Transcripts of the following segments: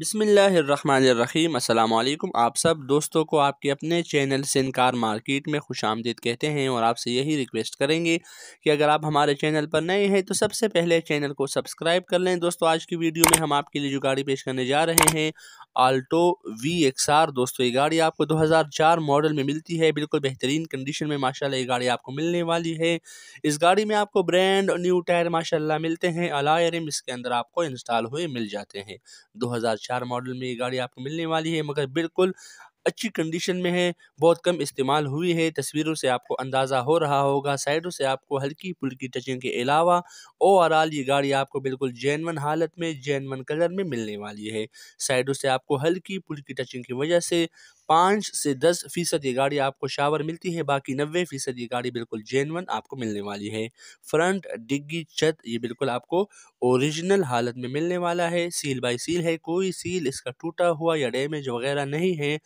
बिसमीम अल्लाम आप सब दोस्तों को आपके अपने चैनल सिनकार मार्केट में खुश आमदीद कहते हैं और आपसे यही रिक्वेस्ट करेंगे कि अगर आप हमारे चैनल पर नए हैं तो सबसे पहले चैनल को सब्सक्राइब कर लें दोस्तों आज की वीडियो में हम आपके लिए जो गाड़ी पेश करने जा रहे हैं आल्टो वी एक्स आर दोस्तों ये गाड़ी आपको 2004 मॉडल में मिलती है बिल्कुल बेहतरीन कंडीशन में माशाल्लाह ये गाड़ी आपको मिलने वाली है इस गाड़ी में आपको ब्रांड न्यू टायर माशाल्लाह मिलते हैं अलायरम इसके अंदर आपको इंस्टॉल हुए मिल जाते हैं चार चार मॉडल में ये गाड़ी आपको मिलने वाली है मगर बिल्कुल अच्छी कंडीशन में है बहुत कम इस्तेमाल हुई है तस्वीरों से आपको अंदाज़ा हो रहा होगा साइडों से आपको हल्की फुल्की टचिंग के अलावा ओवरऑल ये गाड़ी आपको बिल्कुल जैनवन हालत में जैनवन कलर में मिलने वाली है साइडों से आपको हल्की फुल्की टचिंग की वजह से पाँच से दस फीसद ये गाड़ी आपको शावर मिलती है बाकी नब्बे फीसद ये गाड़ी बिल्कुल जेनवन आपको मिलने वाली है फ्रंट डिग्गी छत ये बिल्कुल आपको ओरिजिनल हालत में मिलने वाला है सील बाई सील है कोई सील इसका टूटा हुआ या डैमेज वगैरह नहीं है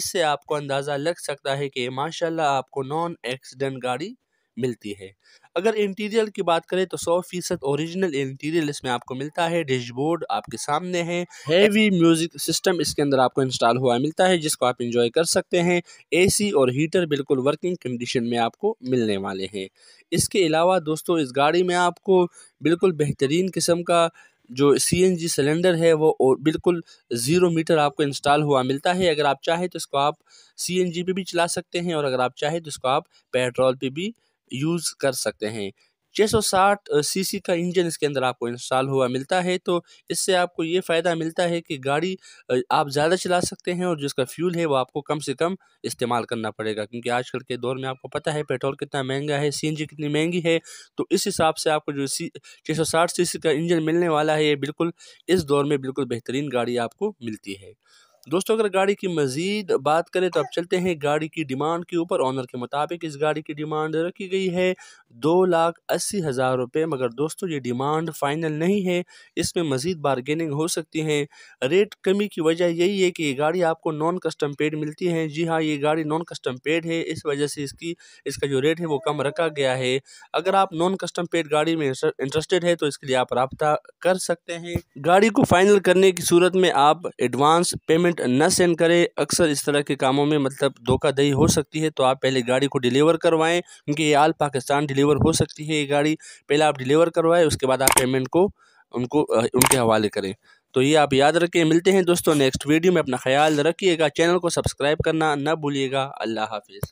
इससे आपको अंदाज़ा लग सकता है कि माशाल्लाह आपको नॉन एक्सीडेंट गाड़ी मिलती है अगर इंटीरियर की बात करें तो सौ फीसद औरिजिनल इंटीरियर इसमें आपको मिलता है डैशबोर्ड आपके सामने है हैवी म्यूजिक सिस्टम इसके अंदर आपको इंस्टॉल हुआ मिलता है जिसको आप इंजॉय कर सकते हैं एसी और हीटर बिल्कुल वर्किंग कंडीशन में आपको मिलने वाले हैं इसके अलावा दोस्तों इस गाड़ी में आपको बिल्कुल बेहतरीन किस्म का जो सी एन जी सिलेंडर है वो और बिल्कुल ज़ीरो मीटर आपको इंस्टॉल हुआ मिलता है अगर आप चाहें तो इसको आप सी एन जी पे भी चला सकते हैं और अगर आप चाहें तो इसको आप पेट्रोल पे भी यूज़ कर सकते हैं 660 सीसी का इंजन इसके अंदर आपको इंस्टॉल हुआ मिलता है तो इससे आपको ये फ़ायदा मिलता है कि गाड़ी आप ज़्यादा चला सकते हैं और जिसका फ्यूल है वो आपको कम से कम इस्तेमाल करना पड़ेगा क्योंकि आजकल के दौर में आपको पता है पेट्रोल कितना महंगा है सीएनजी कितनी महंगी है तो इस हिसाब से आपको जो सी छः सीसी का इंजन मिलने वाला है ये बिल्कुल इस दौर में बिल्कुल बेहतरीन गाड़ी आपको मिलती है दोस्तों अगर गाड़ी की मज़ीद बात करें तो अब चलते हैं गाड़ी की डिमांड के ऊपर ऑनर के मुताबिक इस गाड़ी की डिमांड रखी गई है दो लाख अस्सी हज़ार रुपये मगर दोस्तों ये डिमांड फ़ाइनल नहीं है इसमें मज़ीद बारगेनिंग हो सकती है रेट कमी की वजह यही है कि ये गाड़ी आपको नॉन कस्टम पेड मिलती है जी हाँ ये गाड़ी नॉन कस्टम पेड है इस वजह से इसकी इसका जो रेट है वो कम रखा गया है अगर आप नॉन कस्टम पेड गाड़ी में इंटरेस्टेड है तो इसके लिए आप रबता कर सकते हैं गाड़ी को फ़ाइनल करने की सूरत में आप एडवांस पेमेंट पेमेंट न सेंड करें अक्सर इस तरह के कामों में मतलब धोखाधड़ी हो सकती है तो आप पहले गाड़ी को डिलीवर करवाएं क्योंकि ये आल पाकिस्तान डिलीवर हो सकती है ये गाड़ी पहले आप डिलीवर करवाएं उसके बाद आप पेमेंट को उनको उनके हवाले करें तो ये आप याद रखें मिलते हैं दोस्तों नेक्स्ट वीडियो में अपना ख्याल रखिएगा चैनल को सब्सक्राइब करना ना भूलिएगा अल्लाह हाफिज़